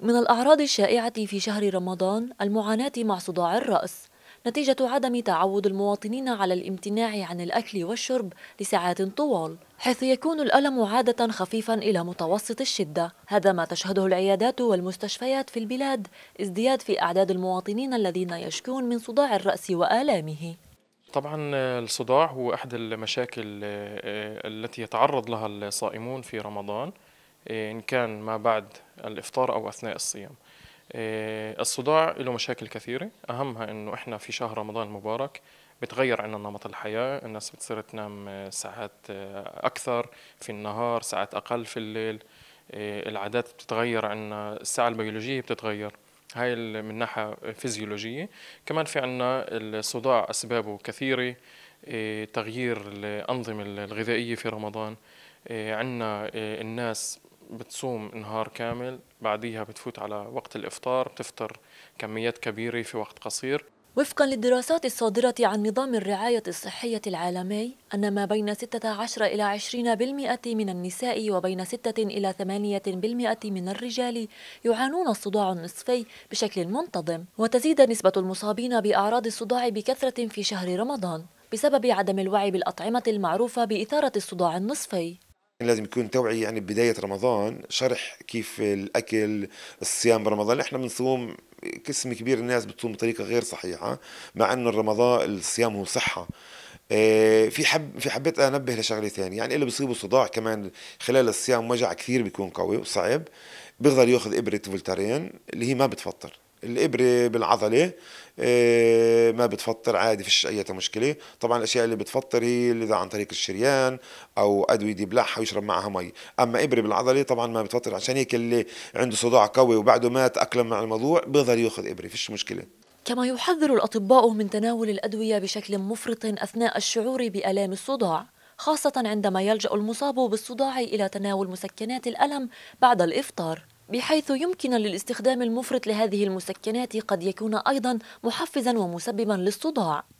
من الأعراض الشائعة في شهر رمضان المعاناة مع صداع الرأس نتيجة عدم تعود المواطنين على الامتناع عن الأكل والشرب لساعات طوال حيث يكون الألم عادة خفيفا إلى متوسط الشدة هذا ما تشهده العيادات والمستشفيات في البلاد ازدياد في أعداد المواطنين الذين يشكون من صداع الرأس وآلامه طبعا آه، الصداع هو أحد المشاكل آه، آه، التي يتعرض لها الصائمون في رمضان إيه، إن كان ما بعد الإفطار أو أثناء الصيام إيه، الصداع له مشاكل كثيرة أهمها أنه إحنا في شهر رمضان المبارك بتغير عنا نمط الحياة الناس بتصير تنام إيه، ساعات أكثر في النهار ساعات أقل في الليل العادات بتتغير عنا الساعة البيولوجية بتتغير هاي من ناحية فيزيولوجية كمان في عنا الصداع أسبابه كثيرة تغيير الأنظمة الغذائية في رمضان عندنا الناس بتصوم نهار كامل بعديها بتفوت على وقت الإفطار بتفطر كميات كبيرة في وقت قصير وفقا للدراسات الصادرة عن نظام الرعاية الصحية العالمي أن ما بين 16 إلى 20% من النساء وبين 6 إلى 8% من الرجال يعانون الصداع النصفي بشكل منتظم وتزيد نسبة المصابين بأعراض الصداع بكثرة في شهر رمضان بسبب عدم الوعي بالأطعمة المعروفة بإثارة الصداع النصفي لازم يكون توعية يعني بداية رمضان شرح كيف الأكل الصيام برمضان احنا بنصوم قسم كبير الناس بتصوم بطريقة غير صحيحة مع أنه رمضان الصيام هو صحة آه، في حب في حبيت انبه لشغله ثانيه يعني اللي بيصيبه صداع كمان خلال الصيام وجع كثير بيكون قوي وصعب بيقدر ياخذ ابره فولتارين اللي هي ما بتفطر الابره بالعضله آه، ما بتفطر عادي فيش اي مشكله طبعا الاشياء اللي بتفطر هي اللي عن طريق الشريان او ادويه يبلعها ويشرب معها مي اما ابره بالعضله طبعا ما بتفطر عشان هيك اللي عنده صداع قوي وبعده ما تاقلم مع الموضوع بيقدر ياخذ ابره فيش مشكله كما يحذر الاطباء من تناول الادويه بشكل مفرط اثناء الشعور بالام الصداع خاصه عندما يلجا المصاب بالصداع الى تناول مسكنات الالم بعد الافطار بحيث يمكن للاستخدام المفرط لهذه المسكنات قد يكون أيضا محفزا ومسببا للصداع